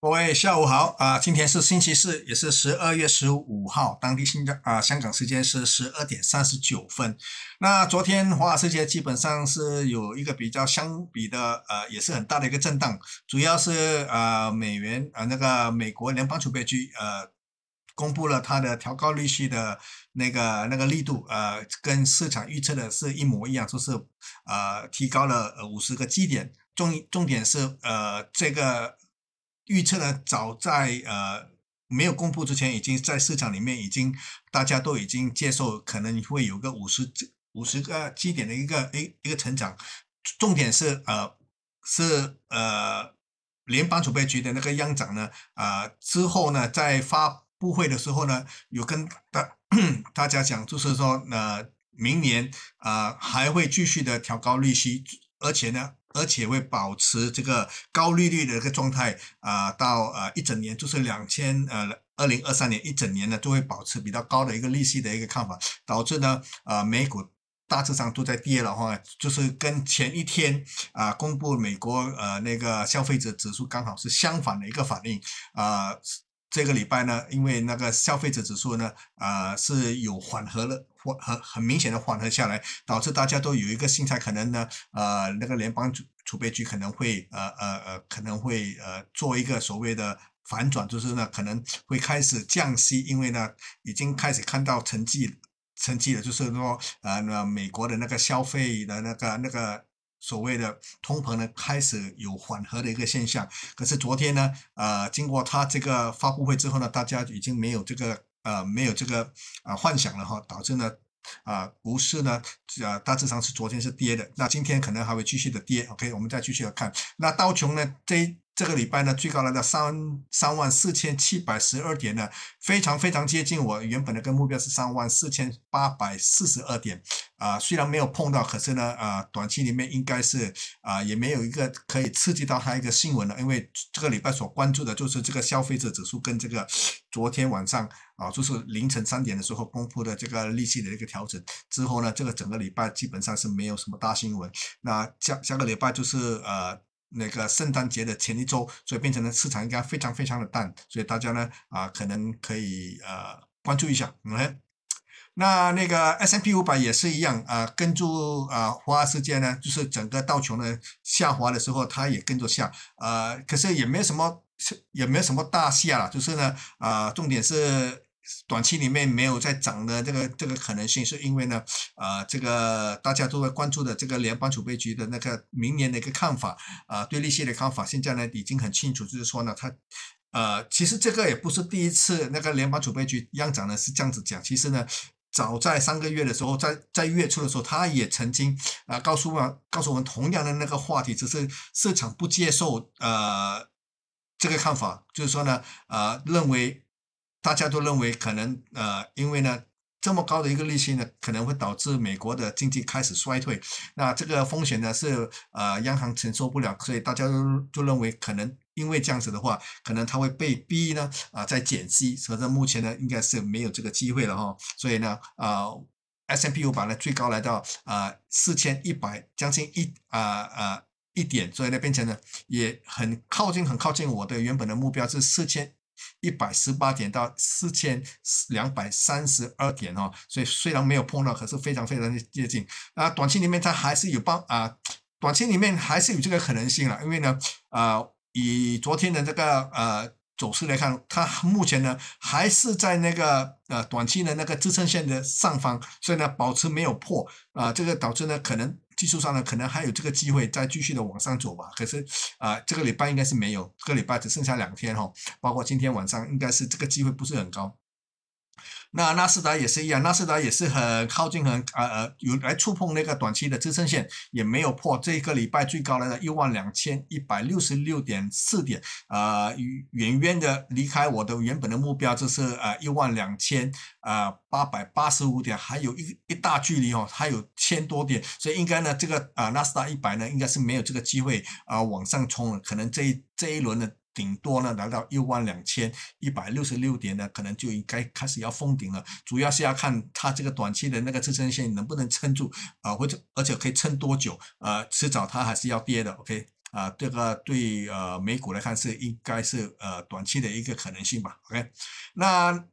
各位下午好啊，今天是星期四，也是十二月十五号，当地新的啊香港时间是十二点三十九分。那昨天华尔街基本上是有一个比较相比的呃，也是很大的一个震荡，主要是啊美元啊那个美国联邦储备局呃。公布了它的调高利息的那个那个力度，呃，跟市场预测的是一模一样，就是，呃，提高了五十个基点。重重点是，呃，这个预测呢，早在呃没有公布之前，已经在市场里面已经大家都已经接受，可能会有个五十五十个基点的一个一一个成长。重点是，呃，是呃联邦储备局的那个央长呢，呃，之后呢再发。误会的时候呢，有跟大 大家讲，就是说，呃，明年啊还会继续的调高利息，而且呢，而且会保持这个高利率的一个状态啊，到呃一整年，就是两千呃二零二三年一整年呢，都会保持比较高的一个利息的一个看法，导致呢，呃，美股大致上都在跌的话，就是跟前一天啊公布美国呃那个消费者指数刚好是相反的一个反应啊。这个礼拜呢，因为那个消费者指数呢，啊，是有缓和了，缓和很明显的缓和下来，导致大家都有一个心态，可能呢，呃，那个联邦储储备局可能会，呃呃呃，可能会呃做一个所谓的反转，就是呢，可能会开始降息，因为呢，已经开始看到成绩成绩了，就是说，呃，那美国的那个消费的那个那个。所谓的通膨呢，开始有缓和的一个现象。可是昨天呢，呃，经过他这个发布会之后呢，大家已经没有这个呃，没有这个呃幻想了哈，导致呢，啊，股市呢，啊，大致上是昨天是跌的，那今天可能还会继续的跌。OK，我们再继续看。那刀琼呢，这。这个礼拜呢，最高来到三三万四千七百十二点呢，非常非常接近我原本的个目标是三万四千八百四十二点，啊，虽然没有碰到，可是呢，啊，短期里面应该是啊，也没有一个可以刺激到它一个新闻了，因为这个礼拜所关注的就是这个消费者指数跟这个昨天晚上啊，就是凌晨三点的时候公布的这个利息的一个调整之后呢，这个整个礼拜基本上是没有什么大新闻。那下下个礼拜就是呃。那个圣诞节的前一周，所以变成了市场应该非常非常的淡，所以大家呢啊可能可以呃关注一下。嗯。那那个 S M P 五百也是一样啊，跟住啊华尔界呢，就是整个道琼呢下滑的时候，它也跟着下啊，可是也没什么，也没什么大下啦，就是呢啊重点是。短期里面没有再涨的这个这个可能性，是因为呢，呃，这个大家都在关注的这个联邦储备局的那个明年的一个看法，啊，对利息的看法，现在呢已经很清楚，就是说呢，他，呃，其实这个也不是第一次，那个联邦储备局央长呢是这样子讲，其实呢，早在三个月的时候，在在月初的时候，他也曾经啊告诉告诉我们同样的那个话题，只是市场不接受呃这个看法，就是说呢，呃，认为。大家都认为可能呃，因为呢这么高的一个利息呢，可能会导致美国的经济开始衰退，那这个风险呢是呃央行承受不了，所以大家都就认为可能因为这样子的话，可能它会被逼呢啊在减息，以是目前呢应该是没有这个机会了哈，所以呢啊 S M P 五百呢最高来到呃四千一百将近一啊啊一点，所以呢变成呢也很靠近很靠近我的原本的目标是四千。一百十八点到四千两百三十二点哦，所以虽然没有碰到，可是非常非常的接近啊。短期里面它还是有帮啊，短期里面还是有这个可能性了，因为呢，呃，以昨天的这个呃。走势来看，它目前呢还是在那个呃短期的那个支撑线的上方，所以呢保持没有破啊，这个导致呢可能技术上呢可能还有这个机会再继续的往上走吧。可是啊这个礼拜应该是没有，这个礼拜只剩下两天哈，包括今天晚上应该是这个机会不是很高。那纳斯达也是一样，纳斯达也是很靠近很呃呃，有来触碰那个短期的支撑线，也没有破。这一个礼拜最高来的一万两千一百六十六点四点，呃，远远的离开我的原本的目标，就是呃一万两千呃八百八十五点，还有一一大距离哦，还有千多点，所以应该呢，这个啊纳斯达一百呢，应该是没有这个机会啊往上冲了，可能这一这一轮的。顶多呢达到一万两千一百六十六点呢，可能就应该开始要封顶了。主要是要看它这个短期的那个支撑线能不能撑住，啊，或者而且可以撑多久，呃，迟早它还是要跌的。OK，啊，这个对呃美股来看是应该是呃短期的一个可能性吧。OK，那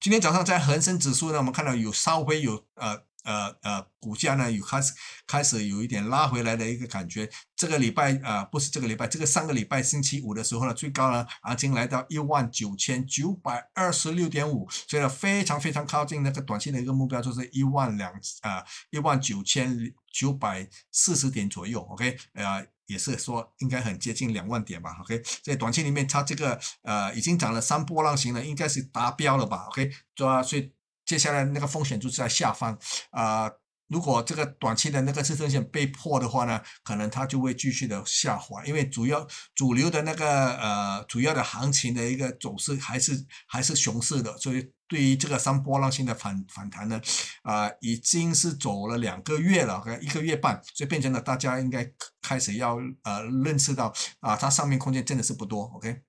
今天早上在恒生指数呢，我们看到有稍微有呃。呃呃，股价呢有开始开始有一点拉回来的一个感觉。这个礼拜啊，不是这个礼拜，这个上个礼拜星期五的时候呢，最高呢已经来到一万九千九百二十六点五，所以呢非常非常靠近那个短期的一个目标，就是一万两啊一万九千九百四十点左右。OK，呃，也是说应该很接近两万点吧。OK，在短期里面，它这个呃已经涨了三波浪形了，应该是达标了吧。OK，抓以接下来那个风险就是在下方，啊，如果这个短期的那个支撑线被破的话呢，可能它就会继续的下滑，因为主要主流的那个呃主要的行情的一个走势还是还是熊市的，所以对于这个三波浪性的反反弹呢，啊，已经是走了两个月了，一个月半，所以变成了大家应该开始要呃认识到啊，它上面空间真的是不多，OK。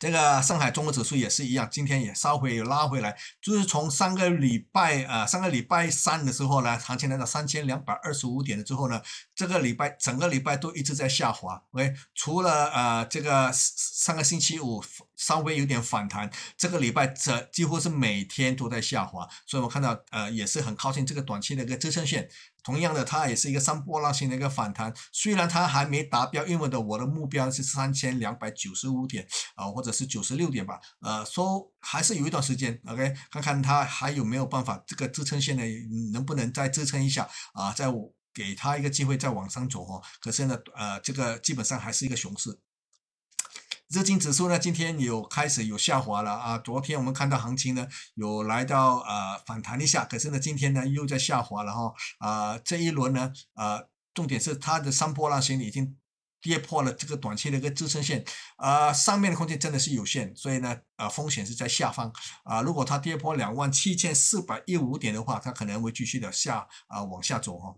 这个上海综合指数也是一样，今天也稍微有拉回来，就是从上个礼拜呃上个礼拜三的时候呢，行情来到三千两百二十五点了之后呢，这个礼拜整个礼拜都一直在下滑，OK，除了呃这个上个星期五稍微有点反弹，这个礼拜这几乎是每天都在下滑，所以我看到呃也是很靠近这个短期的一个支撑线。同样的，它也是一个上波浪形的一个反弹，虽然它还没达标，因为的我的目标是三千两百九十五点，啊，或者是九十六点吧，呃，说还是有一段时间，OK，看看它还有没有办法这个支撑线呢，能不能再支撑一下啊？再我给它一个机会再往上走哦。可是呢，呃，这个基本上还是一个熊市。日经指数呢，今天有开始有下滑了啊！昨天我们看到行情呢，有来到呃反弹一下，可是呢，今天呢又在下滑了哈。啊，这一轮呢，呃，重点是它的上波浪线已经跌破了这个短期的一个支撑线，啊，上面的空间真的是有限，所以呢，呃，风险是在下方啊。如果它跌破两万七千四百一五点的话，它可能会继续的下啊往下走哈。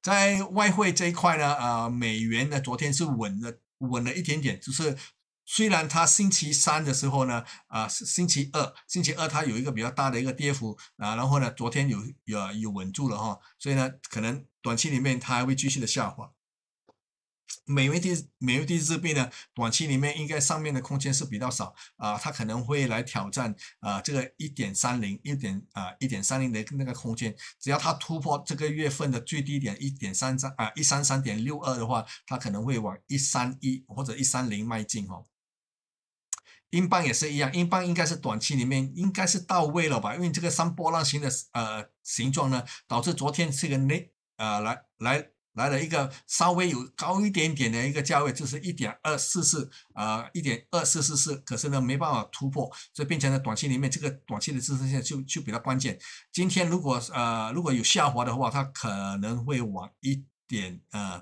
在外汇这一块呢，呃，美元呢昨天是稳的稳了一点点，就是虽然它星期三的时候呢，啊，星期二，星期二它有一个比较大的一个跌幅啊，然后呢，昨天有有有稳住了哈，所以呢，可能短期里面它还会继续的下滑。美元地美元地这币呢？短期里面应该上面的空间是比较少啊，它可能会来挑战啊这个一点三零一点啊一点三零的那个空间。只要它突破这个月份的最低点一点三三啊一三三点六二的话，它可能会往一三一或者一三零迈进哦。英镑也是一样，英镑应该是短期里面应该是到位了吧？因为这个三波浪形的呃形状呢，导致昨天这个内啊来来。来了一个稍微有高一点点的一个价位，就是一点二四四，啊，一点二四四四，可是呢没办法突破，所以变成了短期里面这个短期的支撑线就就比较关键。今天如果呃如果有下滑的话，它可能会往一点呃，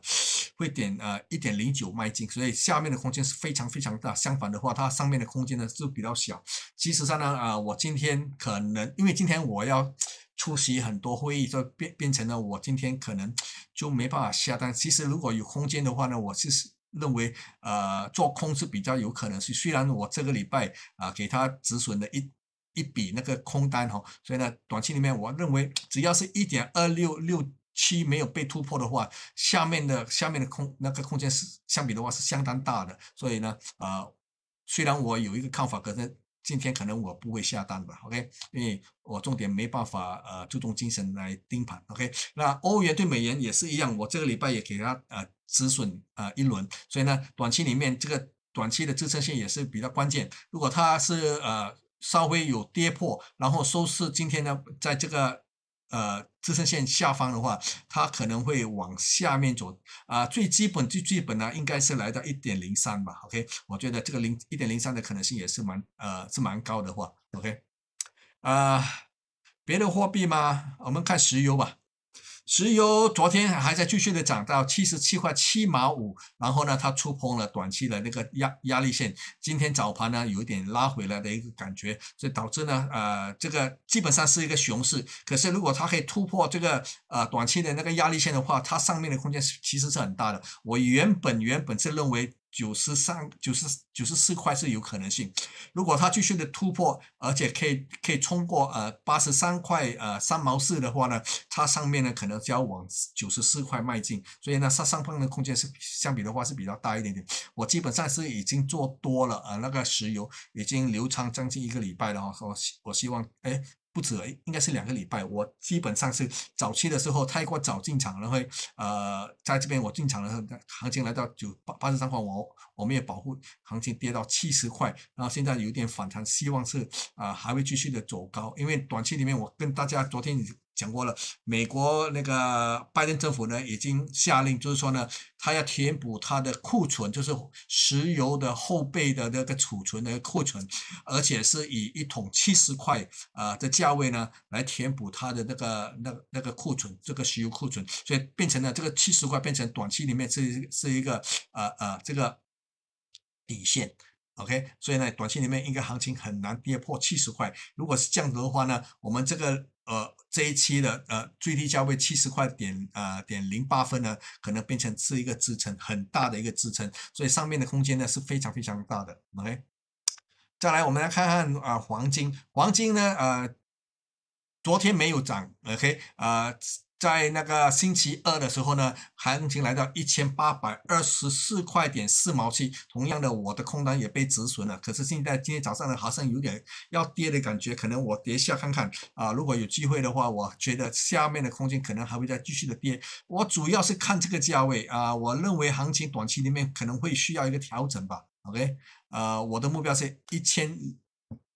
会点呃一点零九迈进，所以下面的空间是非常非常大。相反的话，它上面的空间呢就比较小。其实上呢，啊，我今天可能因为今天我要。出席很多会议，就变变成了我今天可能就没办法下单。其实如果有空间的话呢，我是认为呃做空是比较有可能。是虽然我这个礼拜啊给他止损的一一笔那个空单哈，所以呢短期里面我认为只要是一点二六六七没有被突破的话，下面的下面的空那个空间是相比的话是相当大的。所以呢啊虽然我有一个看法可能。今天可能我不会下单吧，OK？因为我重点没办法呃注重精神来盯盘，OK？那欧元对美元也是一样，我这个礼拜也给他呃止损呃一轮，所以呢，短期里面这个短期的支撑性也是比较关键，如果它是呃稍微有跌破，然后收市今天呢在这个。呃，支撑线下方的话，它可能会往下面走啊。最基本、最基本呢，应该是来到一点零三吧。OK，我觉得这个零一点零三的可能性也是蛮呃是蛮高的话。OK，啊，别的货币嘛，我们看石油吧。石油昨天还在继续的涨到七十七块七毛五，然后呢，它触碰了短期的那个压压力线。今天早盘呢，有一点拉回来的一个感觉，所以导致呢，呃，这个基本上是一个熊市。可是如果它可以突破这个呃短期的那个压力线的话，它上面的空间其实是很大的。我原本原本是认为。九十三、九十九十四块是有可能性，如果它继续的突破，而且可以可以冲过呃八十三块呃三毛四的话呢，它上面呢可能就要往九十四块迈进，所以呢上上方的空间是相比的话是比较大一点点。我基本上是已经做多了呃那个石油已经流仓将近一个礼拜了哈，我希我希望哎。不止，应该是两个礼拜。我基本上是早期的时候太过早进场，然后呃，在这边我进场的时候，行情来到九八八十三块，我我们也保护行情跌到七十块，然后现在有点反弹，希望是啊还会继续的走高，因为短期里面我跟大家昨天。讲过了，美国那个拜登政府呢，已经下令，就是说呢，他要填补他的库存，就是石油的后备的那个储存的库存，而且是以一桶七十块啊的价位呢，来填补他的那个那那个库存，这个石油库存，所以变成了这个七十块变成短期里面是是一个呃呃这个底线，OK，所以呢，短期里面应该行情很难跌破七十块，如果是这样子的话呢，我们这个。呃，这一期的呃最低价位七十块点，呃点零八分呢，可能变成是一个支撑，很大的一个支撑，所以上面的空间呢是非常非常大的。OK，再来我们来看看啊，黄金，黄金呢，呃，昨天没有涨，OK，呃。在那个星期二的时候呢，行情来到一千八百二十四块点四毛七。同样的，我的空单也被止损了。可是现在今天早上呢，好像有点要跌的感觉，可能我跌下看看啊。如果有机会的话，我觉得下面的空间可能还会再继续的跌。我主要是看这个价位啊，我认为行情短期里面可能会需要一个调整吧。OK，呃，我的目标是一千。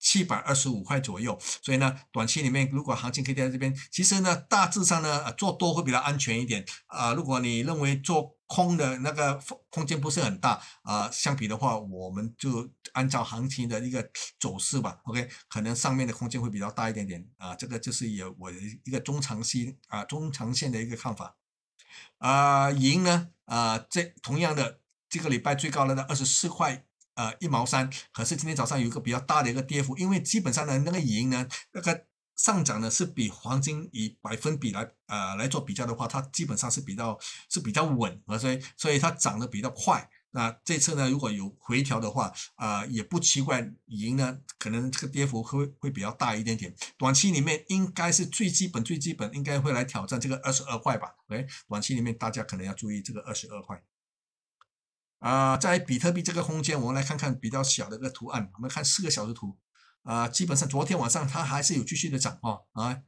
七百二十五块左右，所以呢，短期里面如果行情可以在这边，其实呢，大致上呢，做多会比较安全一点啊。如果你认为做空的那个空间不是很大啊，相比的话，我们就按照行情的一个走势吧。OK，可能上面的空间会比较大一点点啊。这个就是有我一个中长期啊，中长线的一个看法啊。银呢啊，这同样的这个礼拜最高的二十四块。呃，一毛三，可是今天早上有一个比较大的一个跌幅，因为基本上呢，那个银呢，那个上涨呢是比黄金以百分比来呃来做比较的话，它基本上是比较是比较稳，所以所以它涨得比较快。那这次呢，如果有回调的话，啊，也不奇怪，银呢可能这个跌幅会会比较大一点点。短期里面应该是最基本最基本应该会来挑战这个二十二块吧？哎，短期里面大家可能要注意这个二十二块。啊，在比特币这个空间，我们来看看比较小的一个图案。我们看四个小时图，啊，基本上昨天晚上它还是有继续的涨啊，啊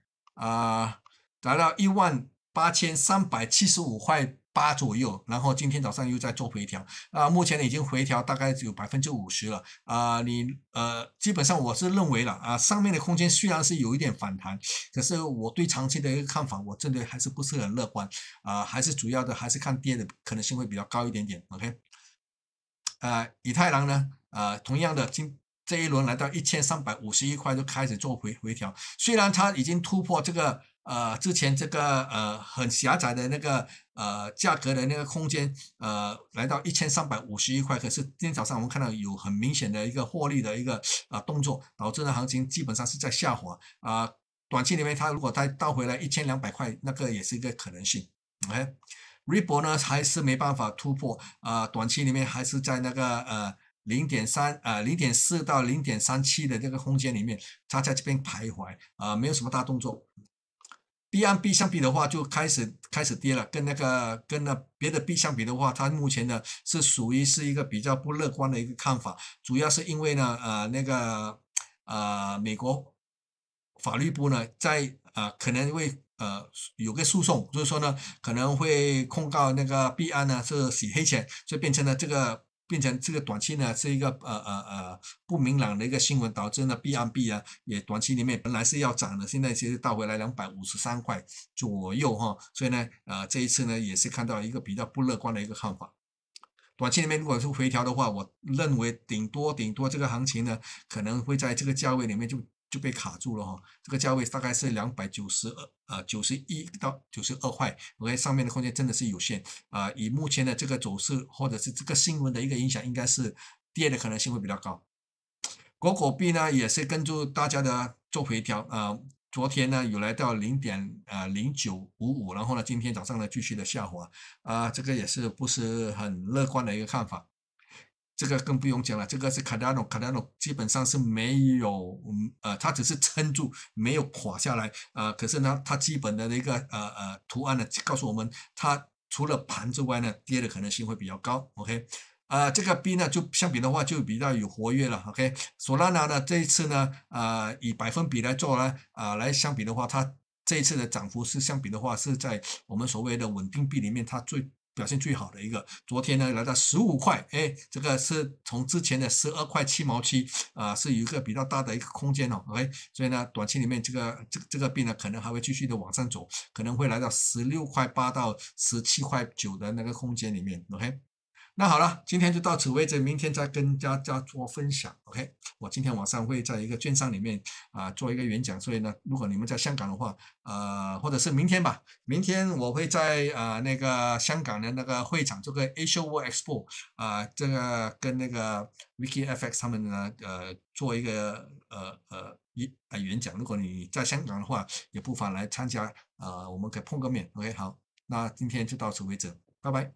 啊，涨到一万八千三百七十五块八左右，然后今天早上又在做回调啊，目前已经回调大概有百分之五十了啊，你呃，基本上我是认为了啊，上面的空间虽然是有一点反弹，可是我对长期的一个看法，我真的还是不是很乐观啊，还是主要的还是看跌的可能性会比较高一点点，OK。呃，以太郎呢？呃，同样的，今这一轮来到一千三百五十一块就开始做回回调。虽然它已经突破这个呃之前这个呃很狭窄的那个呃价格的那个空间，呃，来到一千三百五十一块，可是今天早上我们看到有很明显的一个获利的一个啊动作，导致呢行情基本上是在下滑啊。短期里面它如果再倒回来一千两百块，那个也是一个可能性，OK，瑞博呢还是没办法突破啊，短期里面还是在那个呃零点三啊零点四到零点三七的这个空间里面，它在这边徘徊啊，没有什么大动作。B m B 相比的话，就开始开始跌了，跟那个跟那别的币相比的话，它目前呢是属于是一个比较不乐观的一个看法，主要是因为呢呃那个呃美国法律部呢在呃可能会。呃，有个诉讼，就是说呢，可能会控告那个币安呢是洗黑钱，就变成了这个变成这个短期呢是一个呃呃呃不明朗的一个新闻，导致呢币安币啊也短期里面本来是要涨的，现在其实倒回来两百五十三块左右哈，所以呢呃这一次呢也是看到一个比较不乐观的一个看法，短期里面如果是回调的话，我认为顶多顶多这个行情呢可能会在这个价位里面就。就被卡住了哈，这个价位大概是两百九十二呃九十一到九十二块，OK，上面的空间真的是有限啊。以目前的这个走势，或者是这个新闻的一个影响，应该是跌的可能性会比较高。狗狗币呢也是跟住大家的做回调啊，昨天呢有来到零点呃零九五五，然后呢今天早上呢继续的下滑啊，这个也是不是很乐观的一个看法。这个更不用讲了，这个是 Cardano，Cardano 基本上是没有，呃，它只是撑住，没有垮下来，呃，可是呢，它基本的那个，呃呃，图案呢告诉我们，它除了盘之外呢，跌的可能性会比较高，OK，啊，这个 B 呢就相比的话就比较有活跃了，OK，索拉纳呢这一次呢，呃，以百分比来做呢，啊来相比的话，它这一次的涨幅是相比的话是在我们所谓的稳定币里面它最。表现最好的一个，昨天呢来到十五块，哎，这个是从之前的十二块七毛七，啊，是有一个比较大的一个空间哦，OK，所以呢，短期里面这个这个这个币呢，可能还会继续的往上走，可能会来到十六块八到十七块九的那个空间里面，OK。那好了，今天就到此为止，明天再跟大家做分享。OK，我今天晚上会在一个券商里面啊做一个演讲，所以呢，如果你们在香港的话，呃，或者是明天吧，明天我会在呃那个香港的那个会场，这个 Asia World Expo，啊，这个跟那个 Vicky FX 他们呢呃做一个呃呃一啊演讲。如果你在香港的话，也不妨来参加，呃，我们可以碰个面。OK，好，那今天就到此为止，拜拜。